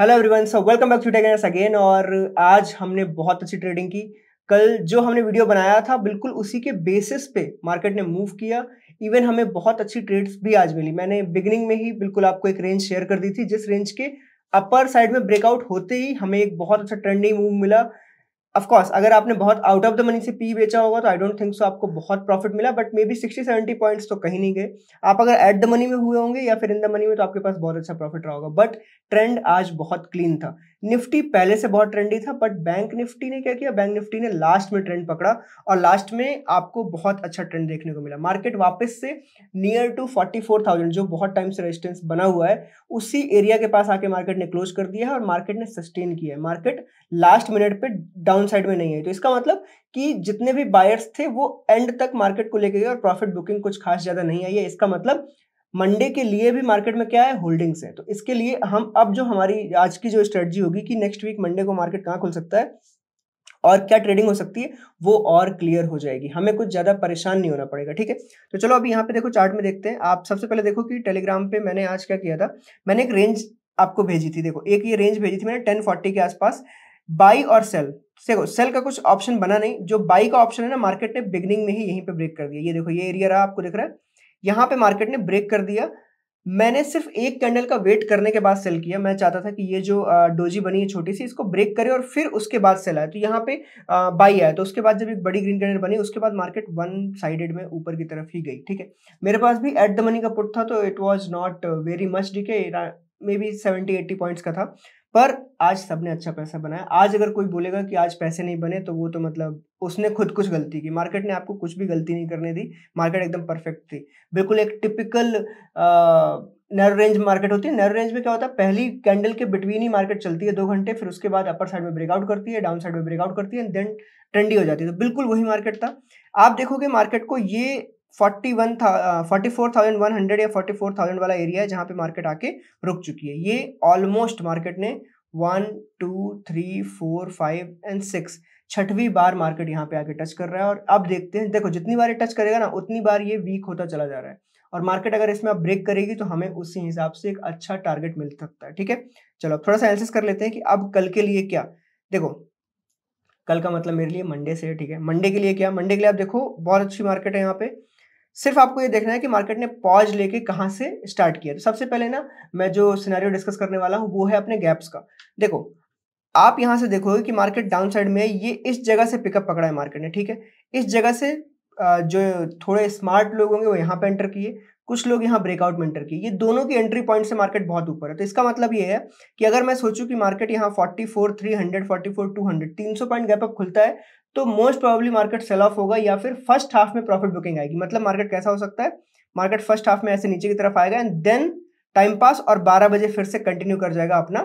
Hello everyone so welcome back to Tegnas again और आज हमने बहुत अच्छी ट्रेडिंग की कल जो हमने वीडियो बनाया था बिल्कुल उसी के बेसिस पे मार्केट ने मूव किया इवन हमें बहुत अच्छी ट्रेड्स भी आज मिली मैंने बिगनिंग में ही बिल्कुल आपको एक रेंज शेयर कर दी थी जिस रेंज के अपर साइड में ब्रेकआउट होते ही हमें एक बहुत अच्छा ट्रेंडिंग मूव मिला ऑफ कोर्स अगर आपने बहुत आउट ऑफ द मनी से पी बेचा होगा तो आई डोंट थिंक सो आपको बहुत प्रॉफिट मिला but maybe sixty seventy points तो कहीं नहीं गए आप अगर एट द मनी में हुए होंगे या फिर इन द मनी में तो आपके पास बहुत अच्छा प्रॉफिट रहा होगा बट ट्रेंड आज बहुत क्लीन था निफ्टी पहले से बहुत ट्रेंडी था बट बैंक निफ्टी ने क्या किया बैंक निफ्टी ने लास्ट में ट्रेंड पकड़ा और लास्ट में आपको बहुत अच्छा ट्रेंड देखने को मिला मार्केट वापस से near to forty four thousand जो बहुत टाइम से रेजिस्टेंस बना हुआ है उसी एरिया के पास आके मार्केट ने क्लोज कर दिया है और मार्केट ने सस्टेन किया है मार्केट लास्ट मिनट पर डाउन साइड में नहीं है तो इसका मतलब कि जितने भी बायर्स थे वो एंड तक मार्केट को लेके गए और प्रॉफिट बुकिंग कुछ खास ज़्यादा नहीं आई है इसका मतलब मंडे के लिए भी मार्केट में क्या है होल्डिंग्स है तो इसके लिए हम अब जो हमारी आज की जो स्ट्रेटजी होगी कि नेक्स्ट वीक मंडे को मार्केट कहाँ खुल सकता है और क्या ट्रेडिंग हो सकती है वो और क्लियर हो जाएगी हमें कुछ ज़्यादा परेशान नहीं होना पड़ेगा ठीक है तो चलो अभी यहाँ पे देखो चार्ट में देखते हैं आप सबसे पहले देखो कि टेलीग्राम पे मैंने आज क्या किया था मैंने एक रेंज आपको भेजी थी देखो एक ये रेंज भेजी थी मैंने टेन फोर्टी के आसपास बाई और सेल देखो सेल का कुछ ऑप्शन बना नहीं जो बाई का ऑप्शन है ना मार्केट ने बिगनिंग में ही यहीं पर ब्रेक कर दिया ये देखो ये एरिया रहा आपको दिख रहा है यहाँ पे मार्केट ने ब्रेक कर दिया मैंने सिर्फ एक कैंडल का वेट करने के बाद सेल किया मैं चाहता था कि ये जो डोजी बनी है छोटी सी इसको ब्रेक करे और फिर उसके बाद सेल आए तो यहाँ पे बाई आया तो उसके बाद जब एक बड़ी ग्रीन कैंडल बनी उसके बाद मार्केट वन साइडेड में ऊपर की तरफ ही गई ठीक है मेरे पास भी एट द मनी का पुट था तो it was not very much डी के maybe seventy eighty points का था पर आज सबने अच्छा पैसा बनाया आज अगर कोई बोलेगा कि आज पैसे नहीं बने तो वो तो मतलब उसने खुद कुछ गलती की मार्केट ने आपको कुछ भी गलती नहीं करने दी मार्केट एकदम परफेक्ट थी बिल्कुल एक टिपिकल नैरो रेंज मार्केट होती है नैरो रेंज में क्या होता है पहली कैंडल के बिटवीन ही मार्केट चलती है दो घंटे फिर उसके बाद अपर साइड में ब्रेकआउट करती है डाउन साइड में ब्रेकआउट करती है एंड देन ट्रेंडी हो जाती है तो बिल्कुल वही मार्केट था आप देखोगे मार्केट को ये फोर्टी वन था forty four thousand one hundred या फोर्टी फोर थाउजेंड वाला एरिया है जहाँ पे मार्केट आके रुक चुकी है ये ऑलमोस्ट मार्केट ने one two three four five and six छठवीं बार मार्केट यहाँ पे आके टच कर रहा है और अब देखते हैं देखो जितनी बार ये टच करेगा ना उतनी बार ये वीक होता चला जा रहा है और मार्केट अगर इसमें आप ब्रेक करेगी तो हमें उसी हिसाब से एक अच्छा टारगेट मिल सकता है ठीक है चलो थोड़ा सा एनालिसिस कर लेते हैं कि अब कल के लिए क्या देखो कल का मतलब मेरे लिए मंडे से ठीक है मंडे के लिए क्या मंडे के लिए आप देखो बहुत अच्छी मार्केट है यहाँ पे सिर्फ आपको ये देखना है कि मार्केट ने पॉज लेके कहाँ से स्टार्ट किया तो सबसे पहले ना मैं जो सिनेरियो डिस्कस करने वाला हूँ वो है अपने गैप्स का देखो आप यहाँ से देखोगे कि मार्केट डाउन साइड में ये इस जगह से पिकअप पकड़ा है मार्केट ने ठीक है इस जगह से जो थोड़े स्मार्ट लोग होंगे वो यहाँ पे एंटर किए कुछ लोग यहाँ ब्रेकआउट में एंटर किए ये दोनों की एंट्री पॉइंट से मार्केट बहुत ऊपर है तो इसका मतलब ये है कि अगर मैं सोचूं कि मार्केट यहाँ 44, 300, 44, 200, 300 पॉइंट गैप अप खुलता है तो most probably market sell off होगा या फिर फर्स्ट हाफ में प्रॉफिट बुकिंग आएगी मतलब मार्केट कैसा हो सकता है मार्केट फर्स्ट हाफ में ऐसे नीचे की तरफ आएगा एंड देन टाइम पास और 12 बजे फिर से कंटिन्यू कर जाएगा अपना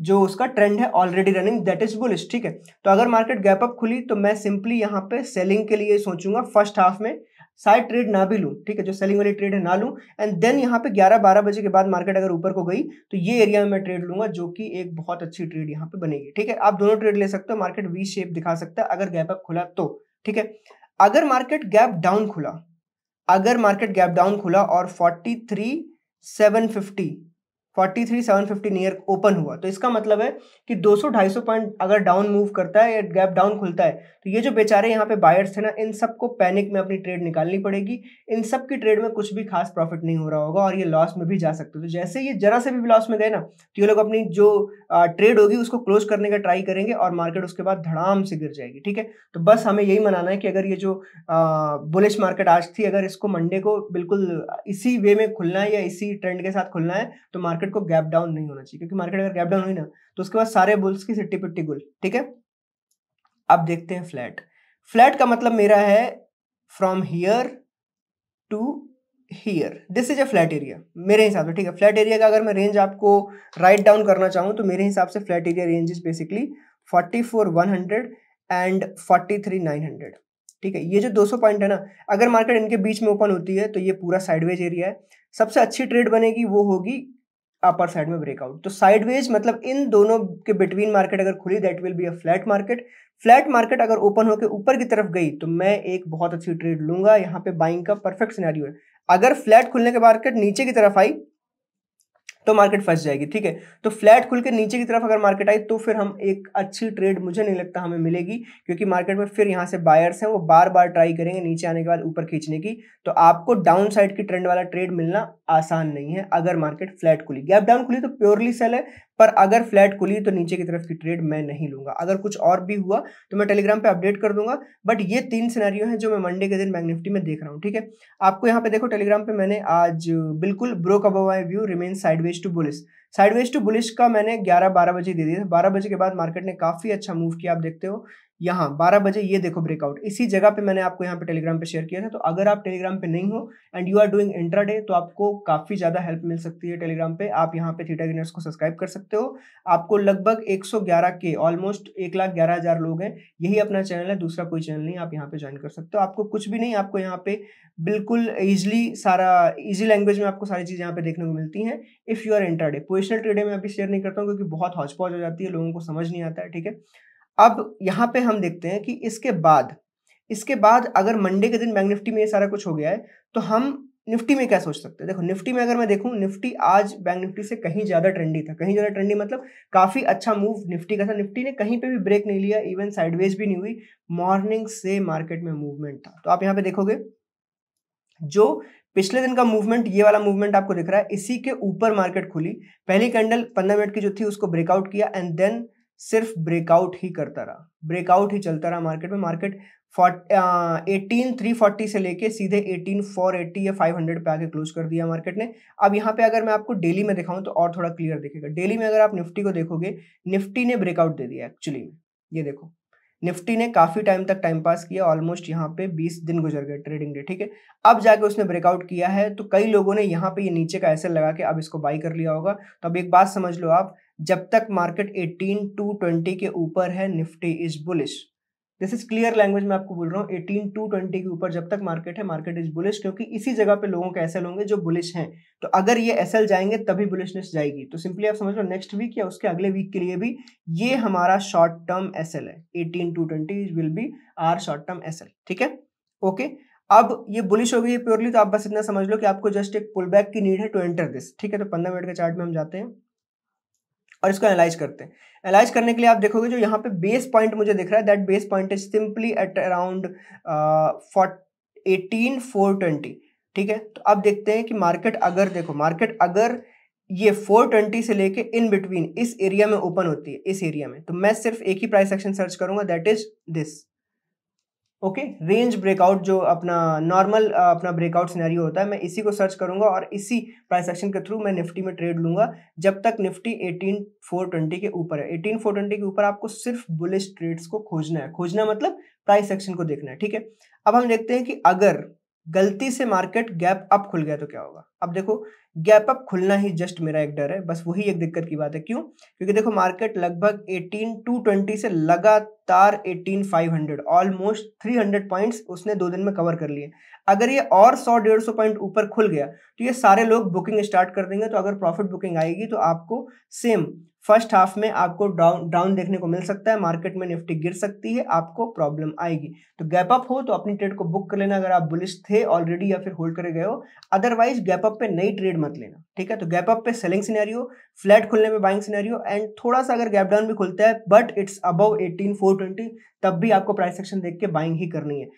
जो उसका ट्रेंड है already running that is bullish ठीक है तो अगर मार्केट गैप अप खुली तो मैं सिंपली यहाँ पे सेलिंग के लिए सोचूंगा फर्स्ट हाफ में साइड ट्रेड ना भी लूँ ठीक है जो सेलिंग वाली ट्रेड है ना लूँ एंड देन यहाँ पे 11-12 बजे के बाद मार्केट अगर ऊपर को गई तो ये एरिया में मैं ट्रेड लूंगा जो कि एक बहुत अच्छी ट्रेड यहाँ पे बनेगी ठीक है आप दोनों ट्रेड ले सकते हो मार्केट वी शेप दिखा सकता है अगर गैप अप खुला तो ठीक है अगर मार्केट गैप डाउन खुला अगर मार्केट गैप डाउन खुला और forty three seven fifty forty three seven fifty near open हुआ तो इसका मतलब है कि दो सौ ढाई सौ पॉइंट अगर डाउन मूव करता है या गैप डाउन खुलता है तो ये जो बेचारे यहाँ पे बायर्स थे ना इन सबको पैनिक में अपनी ट्रेड निकालनी पड़ेगी इन सब की ट्रेड में कुछ भी खास प्रॉफिट नहीं हो रहा होगा और ये लॉस में भी जा सकते तो जैसे ये जरा से भी लॉस में गए ना तो ये लोग अपनी जो ट्रेड होगी उसको क्लोज करने का ट्राई करेंगे और मार्केट उसके बाद धड़ाम से गिर जाएगी ठीक है तो बस हमें यही मनाना है कि अगर ये जो बुलिश मार्केट आज थी अगर इसको मंडे को बिल्कुल इसी वे में खुलना है या इसी ट्रेंड के साथ खुलना है तो मार्केट मार्केट को गैप डाउन नहीं होना चाहिए क्योंकि मार्केट अगर गैप डाउन हुई ना तो उसके बाद सारे बुल्स की सिट्टी पिट्टी गुल ठीक है अब देखते हैं फ्लैट फ्लैट का मतलब मेरा है from here to here this is a flat area मेरे हिसाब से ठीक है फ्लैट एरिया का अगर मैं रेंज आपको राइट डाउन करना चाहूँ तो मेरे हिसाब से flat area range is basically forty four one hundred and forty three nine hundred ठीक है ये जो दो सौ पॉइंट है ना अगर मार्केट इनके बीच में ओपन होती है तो ये पूरा साइडवेज एरिया है सबसे अच्छी ट्रेड बनेगी वो होगी अपर साइड में ब्रेकआउट तो साइडवेज मतलब इन दोनों के बिटवीन मार्केट अगर खुली that will be a flat market flat market अगर ओपन होकर ऊपर की तरफ गई तो मैं एक बहुत अच्छी ट्रेड लूंगा यहाँ पे बाइंग का परफेक्ट सिनेरियो है अगर फ्लैट खुलने के मार्केट नीचे की तरफ आई तो मार्केट फंस जाएगी ठीक है तो फ्लैट खुल के नीचे की तरफ अगर मार्केट आई तो फिर हम एक अच्छी ट्रेड मुझे नहीं लगता हमें मिलेगी क्योंकि मार्केट में फिर यहाँ से बायर्स हैं वो बार बार ट्राई करेंगे नीचे आने के बाद ऊपर खींचने की तो आपको डाउन साइड की ट्रेंड वाला ट्रेड मिलना आसान नहीं है अगर मार्केट फ्लैट खुली गैप डाउन खुली तो प्योरली सेल है पर अगर फ्लैट खुली तो नीचे की तरफ की ट्रेड मैं नहीं लूंगा अगर कुछ और भी हुआ तो मैं टेलीग्राम पे अपडेट कर दूंगा बट ये तीन सिनेरियो हैं जो मैं मंडे के दिन बैंक निफ्टी में देख रहा हूँ ठीक है आपको यहाँ पे देखो टेलीग्राम पे मैंने आज बिल्कुल ब्रोक अब I view remain sideways to bullish sideways to bullish का मैंने ग्यारह बारह बजे दे दिया बारह बजे के बाद मार्केट ने काफ़ी अच्छा मूव किया आप देखते हो यहाँ बारह बजे ये देखो ब्रेकआउट इसी जगह पे मैंने आपको यहाँ पे टेलीग्राम पे शेयर किया था तो अगर आप टेलीग्राम पे नहीं हो and you are doing intraday तो आपको काफ़ी ज़्यादा हेल्प मिल सकती है टेलीग्राम पे आप यहाँ पे थीटा ग्रीनर्स को सब्सक्राइब कर सकते हो आपको लगभग एक के ऑलमोस्ट एक लाख ग्यारह हज़ार लोग हैं यही अपना चैनल है दूसरा कोई चैनल नहीं आप यहाँ पर ज्वाइन कर सकते हो आपको कुछ भी नहीं आपको यहाँ पे बिल्कुल ईजिली सारा ईजी लैंग्वेज में आपको सारी चीज यहाँ पे देखने को मिलती हैं if you are intraday positional trade में अभी शेयर नहीं करता हूँ क्योंकि बहुत हौजपौज हो जाती है लोगों को समझ नहीं आता है ठीक है अब यहाँ पे हम देखते हैं कि इसके बाद इसके बाद अगर मंडे के दिन बैंक निफ्टी में ये सारा कुछ हो गया है तो हम निफ्टी में क्या सोच सकते हैं देखो निफ्टी में अगर मैं देखूं निफ्टी आज बैंक निफ्टी से कहीं ज़्यादा ट्रेंडी था कहीं ज़्यादा ट्रेंडी मतलब काफ़ी अच्छा मूव निफ्टी का था निफ्टी ने कहीं पे भी ब्रेक नहीं लिया इवन साइडवेज भी नहीं हुई मॉर्निंग से मार्केट में मूवमेंट था तो आप यहाँ पे देखोगे जो पिछले दिन का मूवमेंट ये वाला मूवमेंट आपको दिख रहा है इसी के ऊपर मार्केट खुली पहली कैंडल पंद्रह मिनट की जो थी उसको ब्रेकआउट किया एंड देन सिर्फ ब्रेकआउट ही करता रहा ब्रेकआउट ही चलता रहा मार्केट में मार्केट एटीन थ्री फोर्टी से लेके सीधे एटीन फोर एट्टी या फाइव हंड्रेड पे आके क्लोज कर दिया मार्केट ने अब यहाँ पे अगर मैं आपको डेली में दिखाऊं तो और थोड़ा क्लियर दिखेगा डेली में अगर आप निफ्टी को देखोगे निफ्टी ने ब्रेकआउट दे दिया एक्चुअली में ये देखो निफ्टी ने काफ़ी टाइम तक टाइम पास किया ऑलमोस्ट यहाँ पे बीस दिन गुजर गए ट्रेडिंग डे ठीक है अब जाके उसने ब्रेकआउट किया है तो कई लोगों ने यहाँ पे ये नीचे का ऐसे लगा के अब इसको बाई कर लिया होगा तो अब एक बात समझ लो आप जब तक मार्केट टू ट्वेंटी के ऊपर है Nifty is bullish this is clear language में आपको बोल रहा हूँ एटीन टू ट्वेंटी के ऊपर जब तक मार्केट है मार्केट इज बुलिश क्योंकि इसी जगह पे लोगों के एस होंगे जो बुलिश हैं तो अगर ये एस जाएंगे तभी बुलिशनेस जाएगी तो सिंपली आप समझ लो नेक्स्ट वीक या उसके अगले वीक के लिए भी ये हमारा शॉर्ट टर्म एस है eighteen two twenty will be our short terms ठीक है ओके okay? अब ये बुलिश हो गई है प्योरली तो आप बस इतना समझ लो कि आपको जस्ट एक पुल बैक की नीड है टू एंटर दिस ठीक है तो पंद्रह मिनट के चार्ट में हम जाते हैं और इसको एनालाइज करते हैं एनालाइज करने के लिए आप देखोगे जो यहाँ पे बेस पॉइंट मुझे दिख रहा है that base point is simply at around eighteen four twenty ठीक है तो अब देखते हैं कि मार्केट अगर देखो मार्केट अगर ये 420 से लेके इन बिटवीन इस एरिया में ओपन होती है इस एरिया में तो मैं सिर्फ एक ही प्राइस एक्शन सर्च करूंगा that is this okay range breakout जो अपना नॉर्मल अपना ब्रेकआउट सिनेरियो होता है मैं इसी को सर्च करूंगा और इसी प्राइस एक्शन के थ्रू मैं निफ्टी में ट्रेड लूंगा जब तक निफ्टी 18420 के ऊपर है 18420 के ऊपर आपको सिर्फ बुलिश ट्रेड्स को खोजना है खोजना मतलब प्राइस एक्शन को देखना है ठीक है अब हम देखते हैं कि अगर गलती से मार्केट गैप अप खुल गया तो क्या होगा अब देखो गैप अप खुलना ही जस्ट मेरा एक डर है बस वही एक दिक्कत की बात है क्यों क्योंकि देखो मार्केट लगभग टू ट्वेंटी से लगातार हंड्रेड ऑलमोस्ट 300 पॉइंट्स उसने दो दिन में कवर कर लिए अगर ये और 100 सौ पॉइंट ऊपर खुल गया तो ये सारे लोग बुकिंग स्टार्ट कर देंगे तो अगर प्रॉफिट बुकिंग आएगी तो आपको सेम फर्स्ट हाफ में आपको डाउन डाउन देखने को मिल सकता है मार्केट में निफ्टी गिर सकती है आपको प्रॉब्लम आएगी तो गैप अप हो तो अपनी ट्रेड को बुक कर लेना अगर आप बुलिश थे ऑलरेडी या फिर होल्ड करे गए हो अदरवाइज गैप अप पे नई ट्रेड मत लेना ठीक है तो गैप अप पे सेलिंग सिनेरियो फ्लैट खुलने में बाइंग सिनेरियो एंड थोड़ा सा अगर गैप डाउन भी खुलता है but it's above eighteen four twenty तब भी आपको प्राइस सेक्शन देख के बाइंग ही करनी है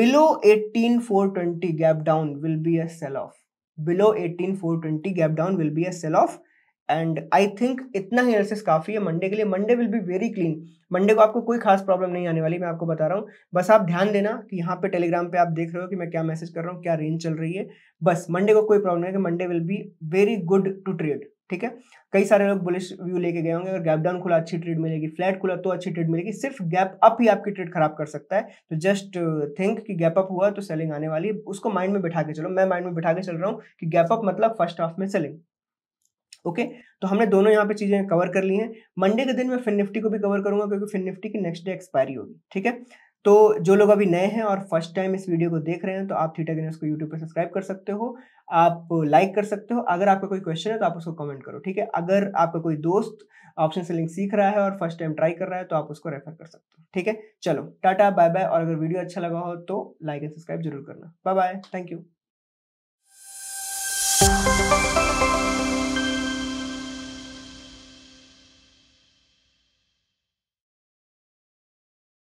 below eighteen four twenty gap down will be a sell off below eighteen four twenty gap down will be a sell off and I think इतना ही एनालिसिस काफ़ी है मंडे के लिए Monday will be very clean Monday को आपको कोई खास प्रॉब्लम नहीं आने वाली मैं आपको बता रहा हूँ बस आप ध्यान देना कि यहाँ पे टेलीग्राम पे आप देख रहे हो कि मैं क्या मैसेज कर रहा हूँ क्या रेंज चल रही है बस मंडे को कोई प्रॉब्लम नहीं है कि Monday will be very good to trade ठीक है कई सारे लोग बुलिश व्यू लेके गए होंगे अगर गैप डाउन खुला अच्छी ट्रेड मिलेगी फ्लैट खुला तो अच्छी ट्रेड मिलेगी सिर्फ गैप अप ही आपकी ट्रेड खराब कर सकता है तो जस्ट थिंक uh, कि गैप अप हुआ तो सेलिंग आने वाली है उसको माइंड में बिठा के चलो मैं माइंड में बिठा के चल रहा हूँ कि गैप अप मतलब फर्स्ट हाफ में सेलिंग ओके तो हमने दोनों यहाँ पे चीज़ें कवर कर ली हैं मंडे के दिन मैं फिन निफ्टी को भी कवर करूंगा क्योंकि फिन निफ्टी की नेक्स्ट डे एक्सपायरी होगी ठीक है तो जो लोग अभी नए हैं और फर्स्ट टाइम इस वीडियो को देख रहे हैं तो आप थीटा गिनर्स को यूट्यूब पर सब्सक्राइब कर सकते हो आप लाइक कर सकते हो अगर आपका कोई क्वेश्चन है तो आप उसको कमेंट करो ठीक है अगर आपका कोई दोस्त ऑप्शन सेलिंग सीख रहा है और फर्स्ट टाइम ट्राई कर रहा है तो आप उसको रेफर कर सकते हो ठीक है चलो टाटा बाय बाय और अगर वीडियो अच्छा लगा हो तो लाइक एंड सब्सक्राइब जरूर करना बाय बाय थैंक यू